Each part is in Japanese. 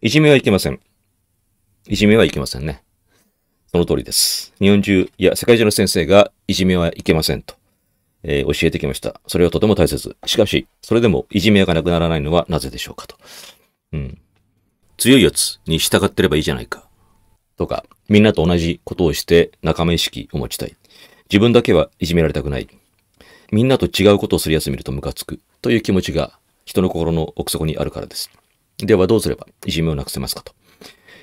いじめはいけません。いじめはいけませんね。その通りです。日本中、いや、世界中の先生がいじめはいけませんと、えー、教えてきました。それはとても大切。しかし、それでもいじめがなくならないのはなぜでしょうかと。うん。強いやつに従ってればいいじゃないか。とか、みんなと同じことをして仲間意識を持ちたい。自分だけはいじめられたくない。みんなと違うことをするやつ見るとムカつく。という気持ちが人の心の奥底にあるからです。ではどうすればいじめをなくせますかと。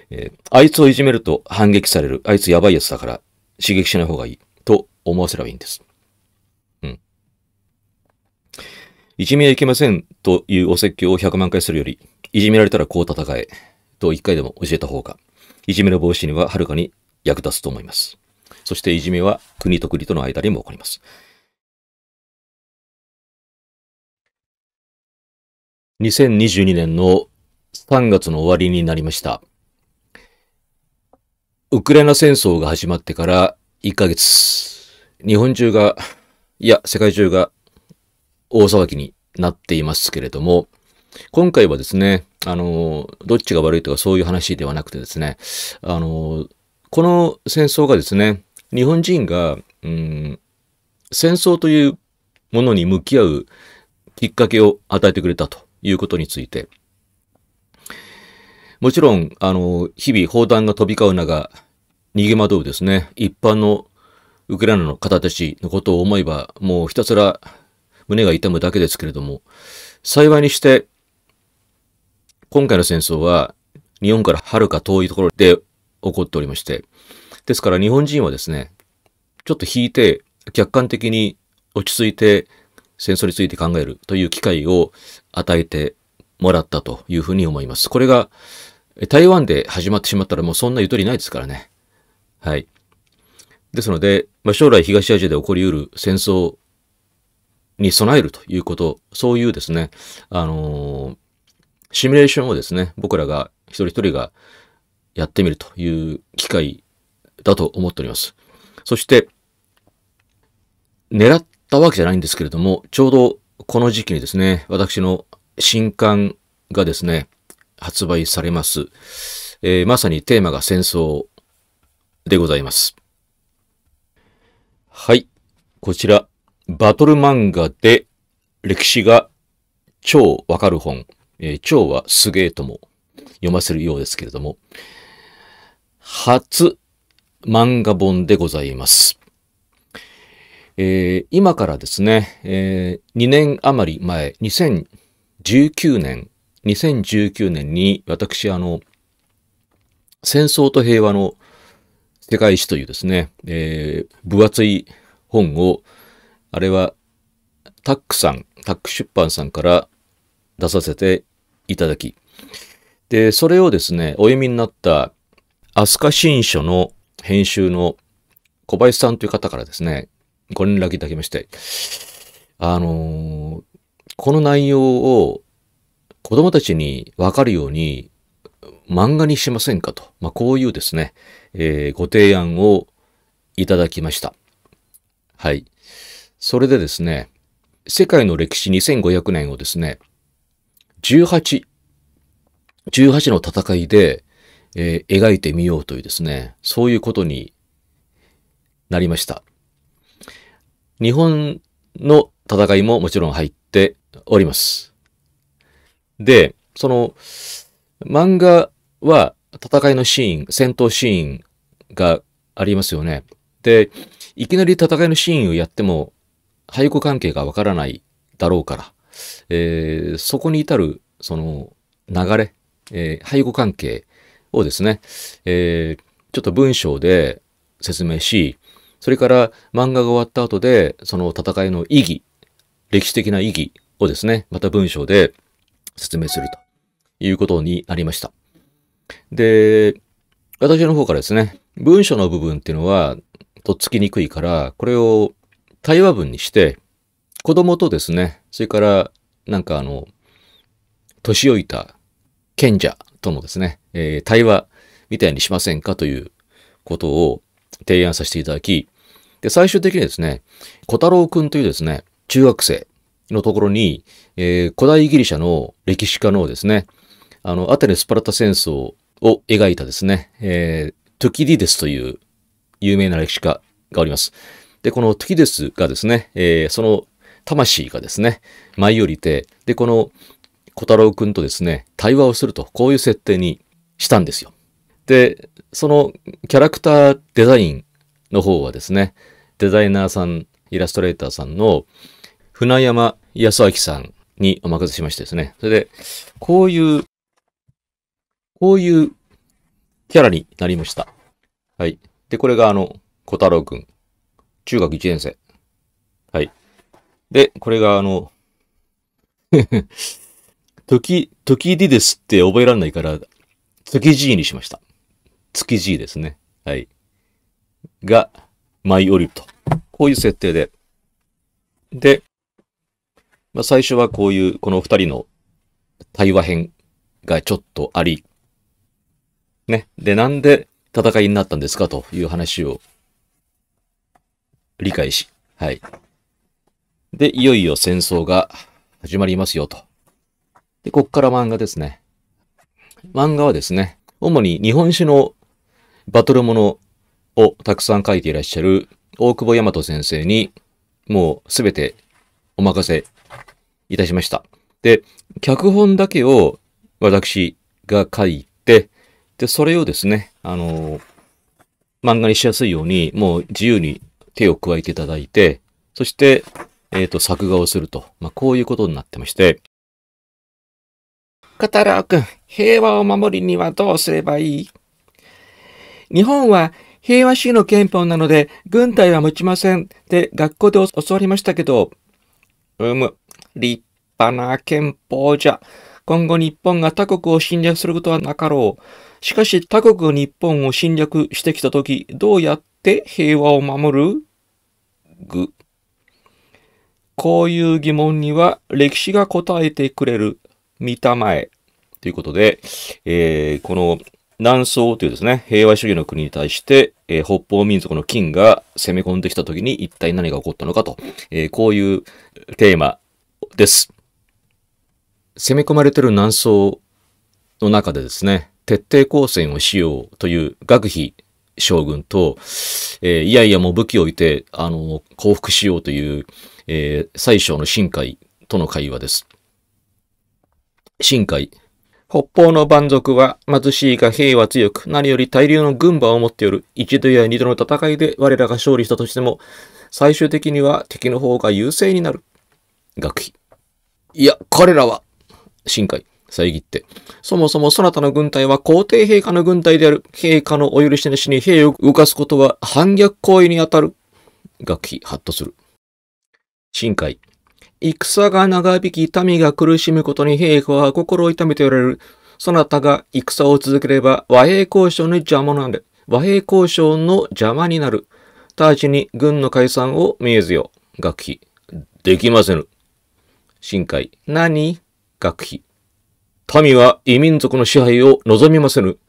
えー、あいつをいじめると反撃される。あいつやばいやつだから刺激しない方がいい。と思わせればいいんです。うん。いじめはいけませんというお説教を100万回するより、いじめられたらこう戦えと一回でも教えた方が、いじめの防止にははるかに役立つと思います。そしていじめは国と国との間にも起こります。2022年の3月の終わりになりました。ウクライナ戦争が始まってから1ヶ月、日本中が、いや、世界中が大騒ぎになっていますけれども、今回はですね、あの、どっちが悪いとかそういう話ではなくてですね、あの、この戦争がですね、日本人が、うん、戦争というものに向き合うきっかけを与えてくれたということについて、もちろん、あの、日々砲弾が飛び交う中、逃げ惑うですね、一般のウクライナの方たちのことを思えば、もうひたすら胸が痛むだけですけれども、幸いにして、今回の戦争は日本からはるか遠いところで起こっておりまして、ですから日本人はですね、ちょっと引いて、客観的に落ち着いて戦争について考えるという機会を与えてもらったというふうに思います。これが台湾で始まってしまったらもうそんなゆとりないですからね。はい。ですので、まあ、将来東アジアで起こり得る戦争に備えるということ、そういうですね、あのー、シミュレーションをですね、僕らが一人一人がやってみるという機会だと思っております。そして、狙ったわけじゃないんですけれども、ちょうどこの時期にですね、私の新刊がですね、発売されます。えー、まさにテーマが戦争でございます。はい。こちら、バトル漫画で歴史が超わかる本。えー、超はすげえとも読ませるようですけれども、初漫画本でございます。えー、今からですね、えー、2年余り前、19年、2019年に私、あの、戦争と平和の世界史というですね、えー、分厚い本を、あれはタックさん、タック出版さんから出させていただき、で、それをですね、お読みになった飛鳥新書の編集の小林さんという方からですね、ご連絡いただきまして、あのーこの内容を子供たちにわかるように漫画にしませんかと、まあ、こういうですね、えー、ご提案をいただきました。はい。それでですね、世界の歴史2500年をですね、18、18の戦いで、えー、描いてみようというですね、そういうことになりました。日本の戦いももちろん入っております。で、その、漫画は戦いのシーン、戦闘シーンがありますよね。で、いきなり戦いのシーンをやっても、背後関係がわからないだろうから、えー、そこに至る、その、流れ、えー、背後関係をですね、えー、ちょっと文章で説明し、それから漫画が終わった後で、その戦いの意義、歴史的な意義をですね、また文章で説明するということになりました。で、私の方からですね、文章の部分っていうのは、とっつきにくいから、これを対話文にして、子供とですね、それから、なんかあの、年老いた賢者とのですね、えー、対話みたいにしませんかということを提案させていただき、で、最終的にですね、小太郎くんというですね、中学生のところに、えー、古代ギリシャの歴史家のですね、あの、アテネ・スパラタ戦争を描いたですね、えー、トゥキディデスという有名な歴史家がおります。で、このトゥキデスがですね、えー、その魂がですね、舞い降りて、で、この小太郎くんとですね、対話をすると、こういう設定にしたんですよ。で、そのキャラクターデザインの方はですね、デザイナーさん、イラストレーターさんの、船山康明さんにお任せしましてですね。それで、こういう、こういうキャラになりました。はい。で、これがあの、小太郎くん。中学1年生。はい。で、これがあの、時、時でですって覚えられないから、月 G にしました。月 G ですね。はい。が、舞い降りると。こういう設定で。で、まあ、最初はこういう、この二人の対話編がちょっとあり、ね。で、なんで戦いになったんですかという話を理解し、はい。で、いよいよ戦争が始まりますよと。で、こっから漫画ですね。漫画はですね、主に日本史のバトルものをたくさん書いていらっしゃる大久保大和先生に、もうすべてお任せいたしました。で、脚本だけを私が書いて、で、それをですね、あの、漫画にしやすいように、もう自由に手を加えていただいて、そして、えっ、ー、と、作画をすると。まあ、こういうことになってまして。カタラー君、平和を守りにはどうすればいい日本は平和主義の憲法なので、軍隊は持ちませんって学校で教わりましたけど、うむ、立派な憲法じゃ。今後日本が他国を侵略することはなかろう。しかし他国が日本を侵略してきたとき、どうやって平和を守るぐ。こういう疑問には歴史が答えてくれる。見たまえ。ということで、えー、この南宋というですね、平和主義の国に対して、えー、北方民族の金が攻め込んできた時に一体何が起こったのかと、えー、こういうテーマです。攻め込まれてる南宋の中でですね、徹底抗戦をしようという学費将軍と、えー、いやいやもう武器を置いて、あの、降伏しようという、えー、最小の新海との会話です。新海。北方の蛮族は貧しいが兵は強く、何より大量の軍馬を持っておる。一度や二度の戦いで我らが勝利したとしても、最終的には敵の方が優勢になる。学費。いや、彼らは、深海、遮って。そもそもそなたの軍隊は皇帝陛下の軍隊である。陛下のお許し主に兵を動かすことは反逆行為にあたる。学費、ハッとする。深海、戦が長引き民が苦しむことに陛下は心を痛めておられる。そなたが戦を続ければ和平交渉の邪魔なんで、和平交渉の邪魔になる。直ちに軍の解散を命ずよ。学費。できませぬ。深海。何学費。民は異民族の支配を望みませぬ。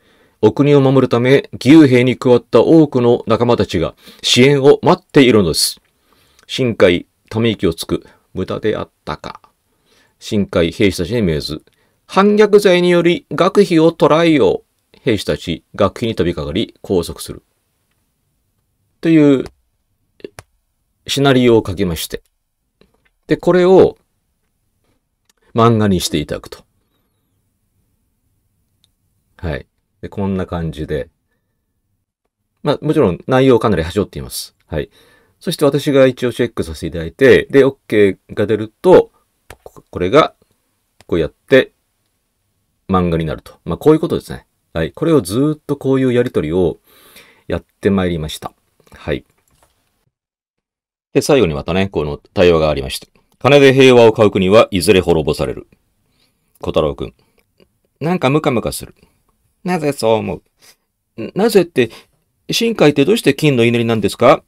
お国を守るため、義勇兵に加わった多くの仲間たちが支援を待っているのです。深海、ため息をつく。無駄であったか。深海、兵士たちに命ず。反逆罪により学費を捕らえよう。兵士たち、学費に飛びかかり拘束する。というシナリオを書きまして。で、これを漫画にしていただくと。はい。で、こんな感じで。まあ、もちろん内容かなり端折っています。はい。そして私が一応チェックさせていただいて、で、OK が出ると、これが、こうやって、漫画になると。まあ、こういうことですね。はい。これをずっとこういうやりとりをやってまいりました。はい。で、最後にまたね、この対応がありまして。金で平和を買う国はいずれ滅ぼされる。小太郎くん。なんかムカムカする。なぜそう思うなぜって、深海ってどうして金の祈りなんですか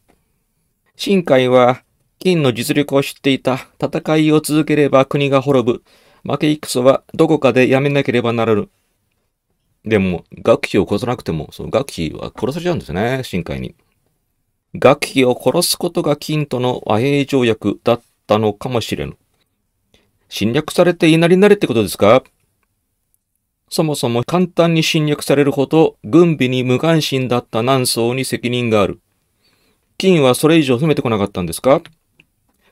深海は、金の実力を知っていた戦いを続ければ国が滅ぶ。負け戦はどこかでやめなければならぬ。でも、学費を殺さなくても、その学費は殺されちゃうんですね、深海に。学費を殺すことが金との和平条約だっったのかもしれん。侵略されていなりなれってことですかそもそも簡単に侵略されるほど軍備に無関心だった南宋に責任がある。金はそれ以上攻めてこなかったんですか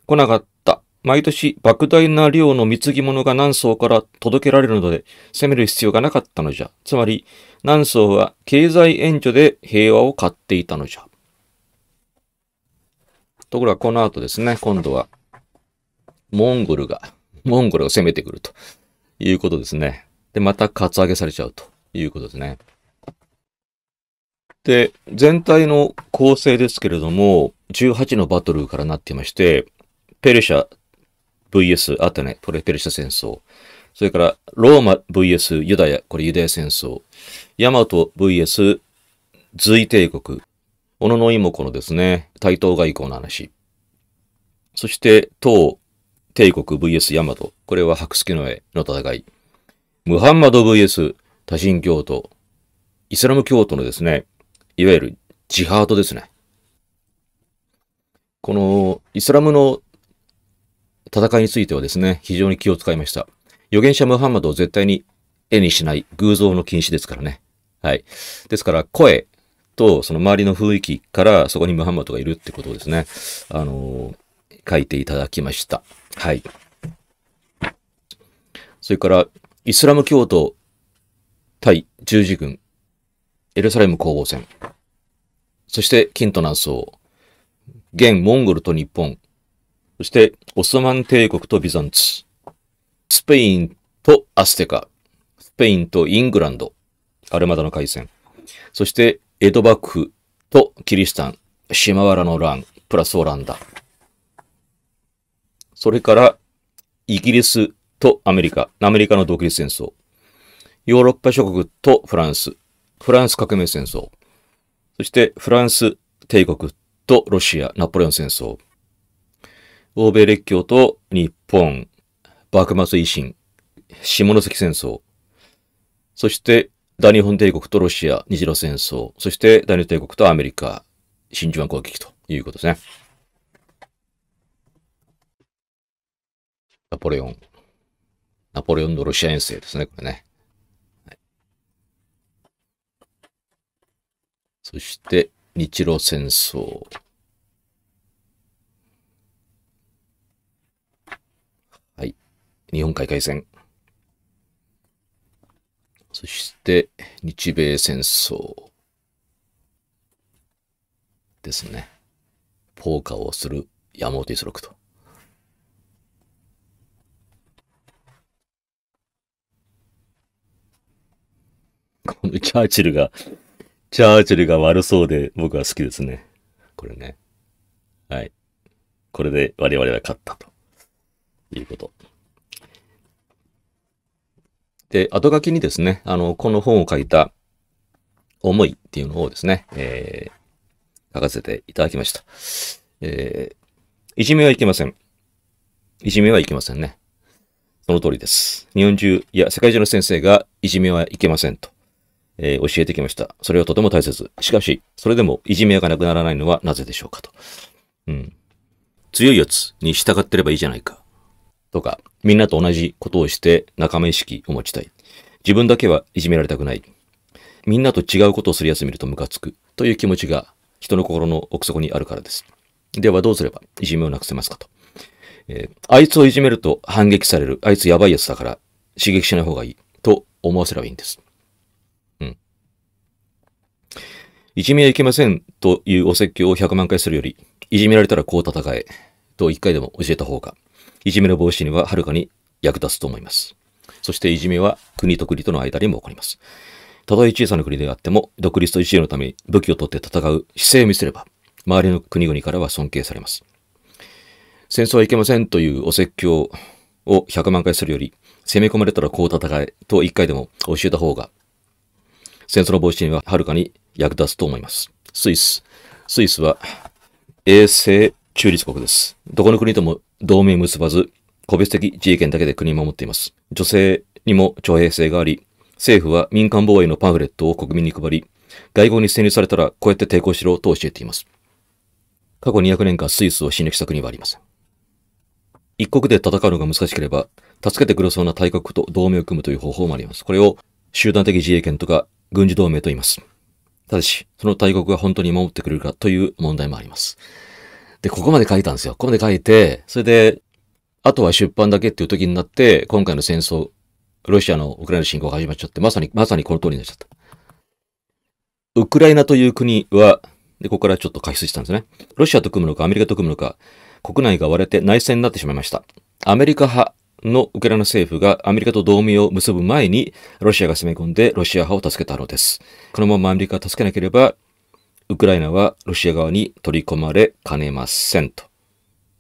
来なかった。毎年莫大な量の貢ぎ物が南宋から届けられるので攻める必要がなかったのじゃ。つまり南宋は経済援助で平和を買っていたのじゃ。ところがこの後ですね、今度はモンゴルが、モンゴルが攻めてくるということですね。で、またカツアゲされちゃうということですね。で、全体の構成ですけれども、18のバトルからなっていまして、ペルシャ VS アテネ、これペルシャ戦争。それから、ローマ VS ユダヤ、これユダヤ戦争。ヤマト VS 隋帝国。小野の妹子のですね、対等外交の話。そして、唐帝国 VS ヤマト。これは白助の絵の戦い。ムハンマド VS 多神教徒。イスラム教徒のですね、いわゆるジハートですね。このイスラムの戦いについてはですね、非常に気を使いました。預言者ムハンマドを絶対に絵にしない偶像の禁止ですからね。はい。ですから声とその周りの雰囲気からそこにムハンマドがいるってことをですね、あのー、書いていただきました。はい。それから、イスラム教徒対十字軍、エルサレム攻防戦。そして、キントナ南宋、現モンゴルと日本。そして、オスマン帝国とビザンツ。スペインとアステカ。スペインとイングランド。アルマダの海戦。そして、江戸幕府とキリシタン。島原の乱、プラスオランダ。それからイギリスとアメリカ、アメリカの独立戦争、ヨーロッパ諸国とフランス、フランス革命戦争、そしてフランス帝国とロシア、ナポレオン戦争、欧米列強と日本、幕末維新、下関戦争、そして大日本帝国とロシア、日露戦争、そして大日帝国とアメリカ、真珠湾攻撃ということですね。ナポレオン。ナポレオンのロシア遠征ですね、これね。はい、そして、日露戦争。はい。日本海海戦。そして、日米戦争。ですね。ポーカーをする山本一六と。このチャーチルが、チャーチルが悪そうで僕は好きですね。これね。はい。これで我々は勝ったということ。で、後書きにですね、あの、この本を書いた思いっていうのをですね、えー、書かせていただきました。えー、いじめはいけません。いじめはいけませんね。その通りです。日本中、いや、世界中の先生がいじめはいけませんとえー、教えてきました。それはとても大切。しかし、それでもいじめがなくならないのはなぜでしょうかと。うん。強いやつに従ってればいいじゃないか。とか、みんなと同じことをして仲間意識を持ちたい。自分だけはいじめられたくない。みんなと違うことをするやつ見るとムカつく。という気持ちが人の心の奥底にあるからです。ではどうすればいじめをなくせますかと。えー、あいつをいじめると反撃される。あいつやばいやつだから刺激しない方がいい。と思わせればいいんです。いじめはいけませんというお説教を100万回するより、いじめられたらこう戦えと1回でも教えた方が、いじめの防止にははるかに役立つと思います。そしていじめは国と国との間にも起こります。たとえ小さな国であっても、独立と自由のために武器を取って戦う姿勢を見せれば、周りの国々からは尊敬されます。戦争はいけませんというお説教を100万回するより、攻め込まれたらこう戦えと1回でも教えた方が、戦争の防止にははるかに役立つと思います。スイス。スイスは衛星中立国です。どこの国とも同盟結ばず、個別的自衛権だけで国を守っています。女性にも徴兵制があり、政府は民間防衛のパンフレットを国民に配り、外交に潜入されたらこうやって抵抗しろと教えています。過去200年間スイスを侵略した国はありません。一国で戦うのが難しければ、助けてくれそうな大国と同盟を組むという方法もあります。これを集団的自衛権とか軍事同盟と言います。ただし、その大国が本当に守ってくれるかという問題もあります。で、ここまで書いたんですよ。ここまで書いて、それで、あとは出版だけっていう時になって、今回の戦争、ロシアのウクライナ侵攻が始まっちゃって、まさに、まさにこの通りになっちゃった。ウクライナという国は、で、ここからちょっと解説したんですね。ロシアと組むのか、アメリカと組むのか、国内が割れて内戦になってしまいました。アメリカ派、のウクライナ政府がアメリカと同盟を結ぶ前に、ロシアが攻め込んでロシア派を助けたのです。このままアメリカを助けなければ、ウクライナはロシア側に取り込まれかねません。と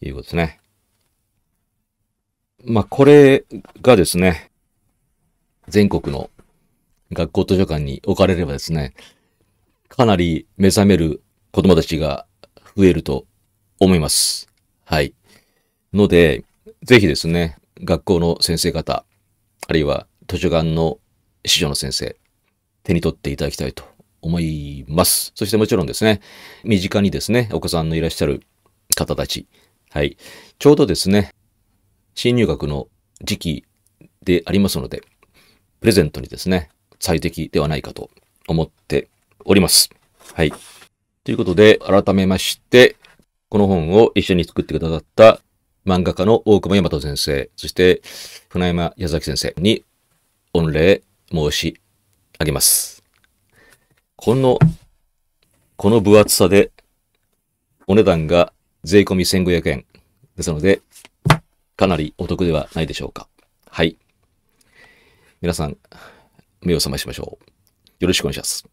いうことですね。まあ、これがですね、全国の学校図書館に置かれればですね、かなり目覚める子供たちが増えると思います。はい。ので、ぜひですね、学校の先生方、あるいは図書館の司書の先生、手に取っていただきたいと思います。そしてもちろんですね、身近にですね、お子さんのいらっしゃる方たち、はい、ちょうどですね、新入学の時期でありますので、プレゼントにですね、最適ではないかと思っております。はい。ということで、改めまして、この本を一緒に作ってくださった漫画家の大熊大和先生、そして船山矢崎先生に御礼申し上げます。この、この分厚さで、お値段が税込み1500円。ですので、かなりお得ではないでしょうか。はい。皆さん、目を覚ましましょう。よろしくお願いします。